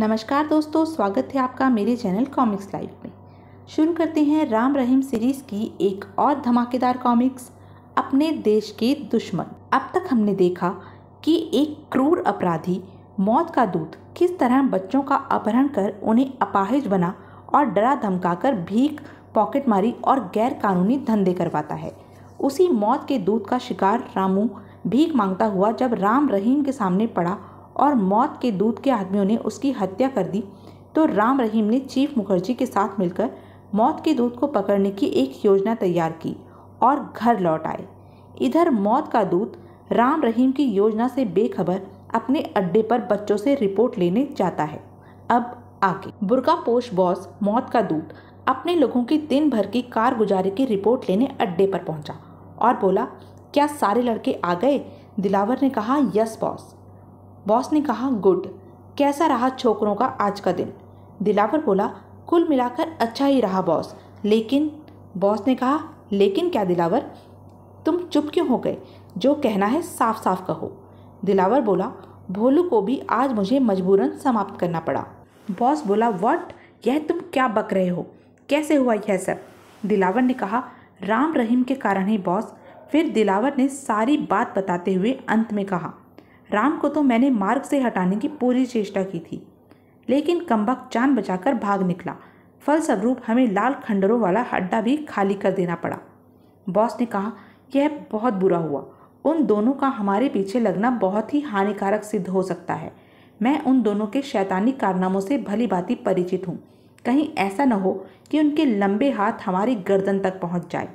नमस्कार दोस्तों स्वागत है आपका मेरे चैनल कॉमिक्स लाइफ में शुरू करते हैं राम रहीम सीरीज की एक और धमाकेदार कॉमिक्स अपने देश के दुश्मन अब तक हमने देखा कि एक क्रूर अपराधी मौत का दूत किस तरह बच्चों का अपहरण कर उन्हें अपाहिज बना और डरा धमकाकर भीख पॉकेट मारी और गैर कानूनी धंधे करवाता है उसी मौत के दूत का शिकार रामू भीख मांगता हुआ जब राम रहीम के सामने पड़ा और मौत के दूत के आदमियों ने उसकी हत्या कर दी तो राम रहीम ने चीफ मुखर्जी के साथ मिलकर मौत के दूत को पकड़ने की एक योजना तैयार की और घर लौट आए इधर मौत का दूत राम रहीम की योजना से बेखबर अपने अड्डे पर बच्चों से रिपोर्ट लेने जाता है अब आगे बुरका पोष बॉस मौत का दूत अपने लोगों की दिन भर की कारगुजारी की रिपोर्ट लेने अड्डे पर पहुंचा और बोला क्या सारे लड़के आ गए दिलावर ने कहा यस बॉस बॉस ने कहा गुड कैसा रहा छोकरों का आज का दिन दिलावर बोला कुल मिलाकर अच्छा ही रहा बॉस लेकिन बॉस ने कहा लेकिन क्या दिलावर तुम चुप क्यों हो गए जो कहना है साफ साफ कहो दिलावर बोला भोलू को भी आज मुझे मजबूरन समाप्त करना पड़ा बॉस बोला वट यह तुम क्या बक रहे हो कैसे हुआ यह सब दिलावर ने कहा राम रहीम के कारण ही बॉस फिर दिलावर ने सारी बात बताते हुए अंत में कहा राम को तो मैंने मार्ग से हटाने की पूरी चेष्टा की थी लेकिन कम्बक जान बचाकर भाग निकला फलस्वरूप हमें लाल खंडरों वाला हड्डा भी खाली कर देना पड़ा बॉस ने कहा यह बहुत बुरा हुआ उन दोनों का हमारे पीछे लगना बहुत ही हानिकारक सिद्ध हो सकता है मैं उन दोनों के शैतानी कारनामों से भली भांति परिचित हूँ कहीं ऐसा न हो कि उनके लंबे हाथ हमारी गर्दन तक पहुँच जाए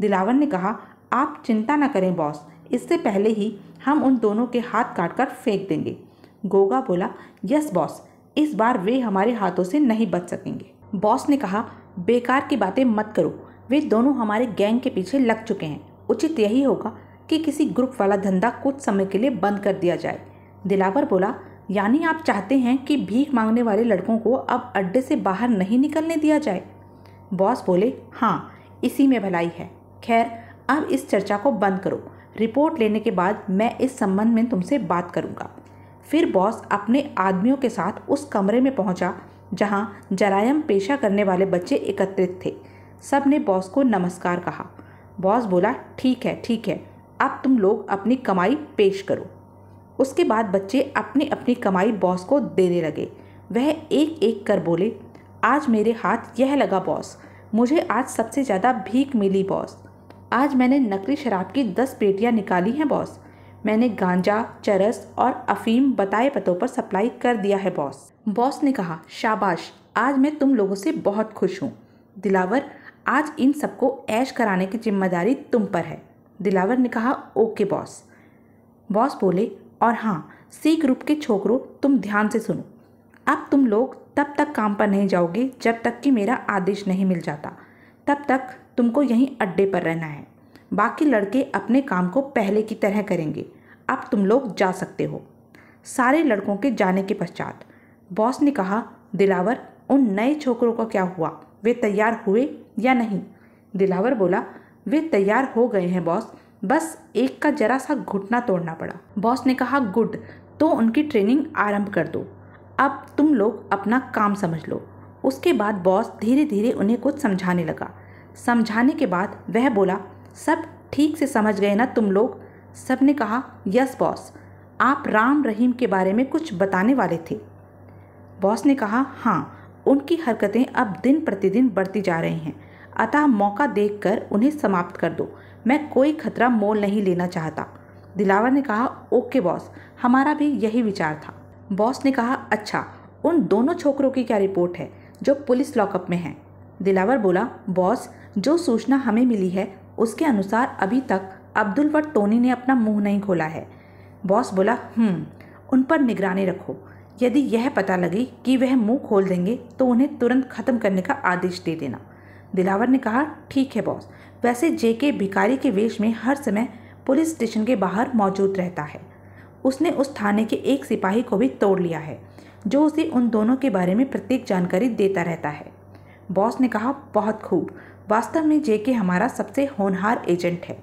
दिलावर ने कहा आप चिंता न करें बॉस इससे पहले ही हम उन दोनों के हाथ काट कर फेंक देंगे गोगा बोला यस बॉस इस बार वे हमारे हाथों से नहीं बच सकेंगे बॉस ने कहा बेकार की बातें मत करो वे दोनों हमारे गैंग के पीछे लग चुके हैं उचित यही होगा कि किसी ग्रुप वाला धंधा कुछ समय के लिए बंद कर दिया जाए दिलावर बोला यानी आप चाहते हैं कि भीख मांगने वाले लड़कों को अब अड्डे से बाहर नहीं निकलने दिया जाए बॉस बोले हाँ इसी में भलाई है खैर अब इस चर्चा को बंद करो रिपोर्ट लेने के बाद मैं इस संबंध में तुमसे बात करूँगा फिर बॉस अपने आदमियों के साथ उस कमरे में पहुँचा जहाँ जरायम पेशा करने वाले बच्चे एकत्रित थे सब ने बॉस को नमस्कार कहा बॉस बोला ठीक है ठीक है अब तुम लोग अपनी कमाई पेश करो उसके बाद बच्चे अपनी अपनी कमाई बॉस को देने लगे वह एक एक कर बोले आज मेरे हाथ यह लगा बॉस मुझे आज सबसे ज़्यादा भीख मिली बॉस आज मैंने नकली शराब की दस पेटियाँ निकाली हैं बॉस मैंने गांजा चरस और अफीम बताए पतों पर सप्लाई कर दिया है बॉस बॉस ने कहा शाबाश आज मैं तुम लोगों से बहुत खुश हूँ दिलावर आज इन सबको ऐश कराने की जिम्मेदारी तुम पर है दिलावर ने कहा ओके बॉस बॉस बोले और हाँ सी ग्रुप के छोकरों तुम ध्यान से सुनो अब तुम लोग तब तक काम पर नहीं जाओगे जब तक कि मेरा आदेश नहीं मिल जाता तब तक तुमको यहीं अड्डे पर रहना है बाकी लड़के अपने काम को पहले की तरह करेंगे अब तुम लोग जा सकते हो सारे लड़कों के जाने के पश्चात बॉस ने कहा दिलावर उन नए छोकरों का क्या हुआ वे तैयार हुए या नहीं दिलावर बोला वे तैयार हो गए हैं बॉस बस एक का जरा सा घुटना तोड़ना पड़ा बॉस ने कहा गुड तो उनकी ट्रेनिंग आरंभ कर दो अब तुम लोग अपना काम समझ लो उसके बाद बॉस धीरे धीरे उन्हें कुछ समझाने लगा समझाने के बाद वह बोला सब ठीक से समझ गए ना तुम लोग सब ने कहा यस बॉस आप राम रहीम के बारे में कुछ बताने वाले थे बॉस ने कहा हाँ उनकी हरकतें अब दिन प्रतिदिन बढ़ती जा रही हैं अतः मौका देखकर उन्हें समाप्त कर दो मैं कोई खतरा मोल नहीं लेना चाहता दिलावर ने कहा ओके बॉस हमारा भी यही विचार था बॉस ने कहा अच्छा उन दोनों छोकरों की क्या रिपोर्ट है जो पुलिस लॉकअप में हैं दिलावर बोला बॉस जो सूचना हमें मिली है उसके अनुसार अभी तक अब्दुल व टोनी ने अपना मुंह नहीं खोला है बॉस बोला हम्म उन पर निगरानी रखो यदि यह पता लगे कि वह मुंह खोल देंगे तो उन्हें तुरंत ख़त्म करने का आदेश दे देना दिलावर ने कहा ठीक है बॉस वैसे जेके भिकारी के वेश में हर समय पुलिस स्टेशन के बाहर मौजूद रहता है उसने उस थाने के एक सिपाही को भी तोड़ लिया है जो उसे उन दोनों के बारे में प्रत्येक जानकारी देता रहता है बॉस ने कहा बहुत खूब वास्तव में जेके हमारा सबसे होनहार एजेंट है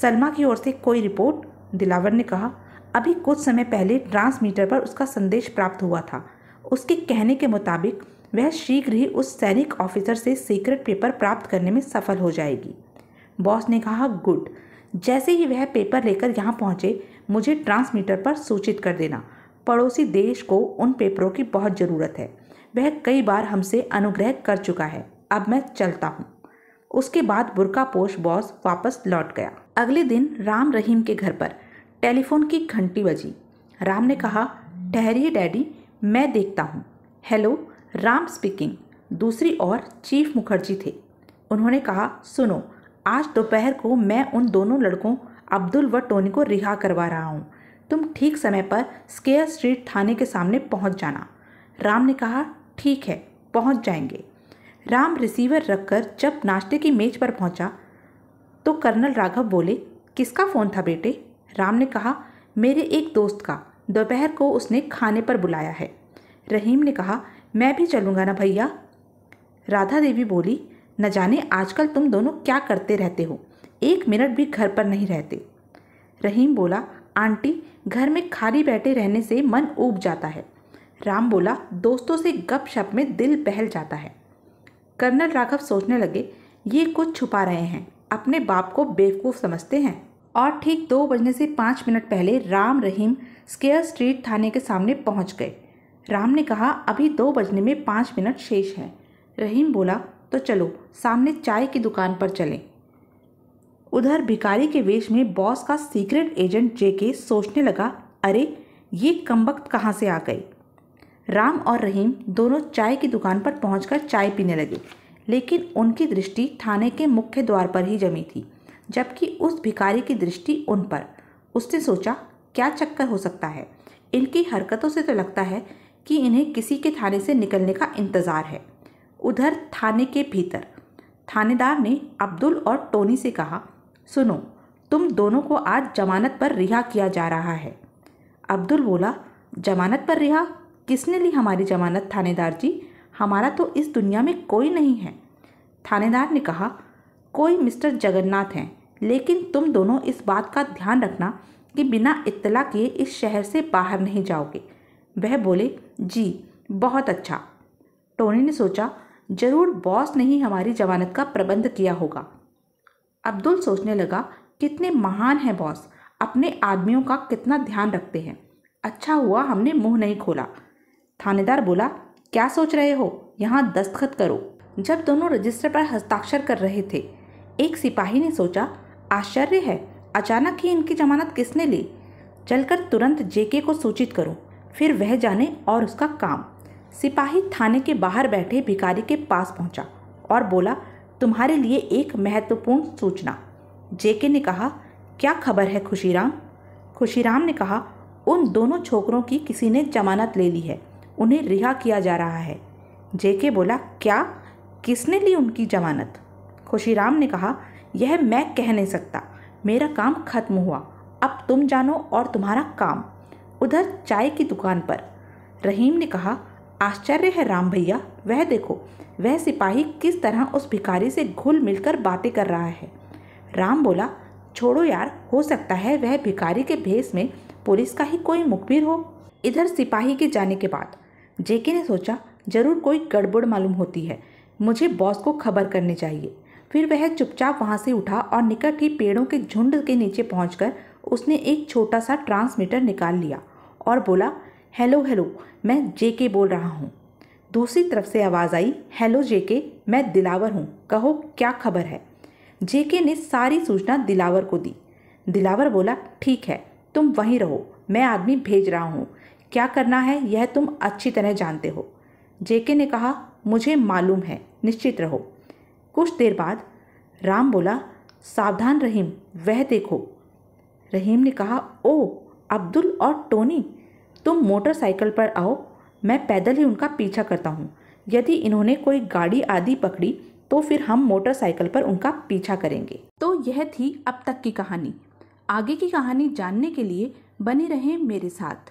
सलमा की ओर से कोई रिपोर्ट दिलावर ने कहा अभी कुछ समय पहले ट्रांसमीटर पर उसका संदेश प्राप्त हुआ था उसके कहने के मुताबिक वह शीघ्र ही उस सैनिक ऑफिसर से सीक्रेट पेपर प्राप्त करने में सफल हो जाएगी बॉस ने कहा गुड जैसे ही वह पेपर लेकर यहाँ पहुँचे मुझे ट्रांसमीटर पर सूचित कर देना पड़ोसी देश को उन पेपरों की बहुत ज़रूरत है वह कई बार हमसे अनुग्रह कर चुका है अब मैं चलता हूँ उसके बाद बुरका पोश बॉस वापस लौट गया अगले दिन राम रहीम के घर पर टेलीफोन की घंटी बजी राम ने कहा ठहरिए डैडी मैं देखता हूँ हेलो राम स्पीकिंग दूसरी ओर चीफ मुखर्जी थे उन्होंने कहा सुनो आज दोपहर को मैं उन दोनों लड़कों अब्दुल व टोनी को रिहा करवा रहा हूँ तुम ठीक समय पर स्केयर स्ट्रीट थाने के सामने पहुँच जाना राम ने कहा ठीक है पहुँच जाएंगे राम रिसीवर रखकर जब नाश्ते की मेज पर पहुंचा तो कर्नल राघव बोले किसका फ़ोन था बेटे राम ने कहा मेरे एक दोस्त का दोपहर को उसने खाने पर बुलाया है रहीम ने कहा मैं भी चलूँगा ना भैया राधा देवी बोली न जाने आजकल तुम दोनों क्या करते रहते हो एक मिनट भी घर पर नहीं रहते रहीम बोला आंटी घर में खाली बैठे रहने से मन ऊब जाता है राम बोला दोस्तों से गपशप में दिल बहल जाता है कर्नल राघव सोचने लगे ये कुछ छुपा रहे हैं अपने बाप को बेवकूफ़ समझते हैं और ठीक दो बजने से पाँच मिनट पहले राम रहीम स्केयर स्ट्रीट थाने के सामने पहुंच गए राम ने कहा अभी दो बजने में पाँच मिनट शेष है रहीम बोला तो चलो सामने चाय की दुकान पर चलें उधर भिकारी के वेश में बॉस का सीक्रेट एजेंट जेके सोचने लगा अरे ये कमबख्त कहाँ से आ गई राम और रहीम दोनों चाय की दुकान पर पहुंचकर चाय पीने लगे लेकिन उनकी दृष्टि थाने के मुख्य द्वार पर ही जमी थी जबकि उस भिखारी की दृष्टि उन पर उसने सोचा क्या चक्कर हो सकता है इनकी हरकतों से तो लगता है कि इन्हें किसी के थाने से निकलने का इंतज़ार है उधर थाने के भीतर थानेदार ने अब्दुल और टोनी से कहा सुनो तुम दोनों को आज जमानत पर रिहा किया जा रहा है अब्दुल बोला जमानत पर रिहा किसने ली हमारी जमानत थानेदार जी हमारा तो इस दुनिया में कोई नहीं है थानेदार ने कहा कोई मिस्टर जगन्नाथ हैं लेकिन तुम दोनों इस बात का ध्यान रखना कि बिना इत्तला किए इस शहर से बाहर नहीं जाओगे वह बोले जी बहुत अच्छा टोनी ने सोचा ज़रूर बॉस ने ही हमारी जमानत का प्रबंध किया होगा अब्दुल सोचने लगा कितने महान हैं बॉस अपने आदमियों का कितना ध्यान रखते हैं अच्छा हुआ हमने मुंह नहीं खोला थानेदार बोला क्या सोच रहे हो यहाँ दस्तखत करो जब दोनों रजिस्टर पर हस्ताक्षर कर रहे थे एक सिपाही ने सोचा आश्चर्य है अचानक ही इनकी जमानत किसने ली चलकर तुरंत जेके को सूचित करो फिर वह जाने और उसका काम सिपाही थाने के बाहर बैठे भिखारी के पास पहुंचा और बोला तुम्हारे लिए एक महत्वपूर्ण सूचना जेके ने कहा क्या खबर है खुशीराम खुशीराम ने कहा उन दोनों छोकरों की किसी ने जमानत ले ली है उन्हें रिहा किया जा रहा है जेके बोला क्या किसने ली उनकी जमानत खुशीराम ने कहा यह मैं कह नहीं सकता मेरा काम खत्म हुआ अब तुम जानो और तुम्हारा काम उधर चाय की दुकान पर रहीम ने कहा आश्चर्य है राम भैया वह देखो वह सिपाही किस तरह उस भिखारी से घुल मिलकर बातें कर रहा है राम बोला छोड़ो यार हो सकता है वह भिखारी के भेस में पुलिस का ही कोई मुखबिर हो इधर सिपाही के जाने के बाद जेके ने सोचा जरूर कोई गड़बड़ मालूम होती है मुझे बॉस को खबर करनी चाहिए फिर वह चुपचाप वहाँ से उठा और निकट ही पेड़ों के झुंड के नीचे पहुँच उसने एक छोटा सा ट्रांसमीटर निकाल लिया और बोला हेलो हेलो मैं जेके बोल रहा हूँ दूसरी तरफ से आवाज़ आई हेलो जेके मैं दिलावर हूँ कहो क्या खबर है जेके ने सारी सूचना दिलावर को दी दिलावर बोला ठीक है तुम वहीं रहो मैं आदमी भेज रहा हूँ क्या करना है यह तुम अच्छी तरह जानते हो जेके ने कहा मुझे मालूम है निश्चित रहो कुछ देर बाद राम बोला सावधान रहीम वह देखो रहीम ने कहा ओ अब्दुल और टोनी तुम मोटरसाइकिल पर आओ मैं पैदल ही उनका पीछा करता हूँ यदि इन्होंने कोई गाड़ी आदि पकड़ी तो फिर हम मोटरसाइकिल पर उनका पीछा करेंगे तो यह थी अब तक की कहानी आगे की कहानी जानने के लिए बने रहें मेरे साथ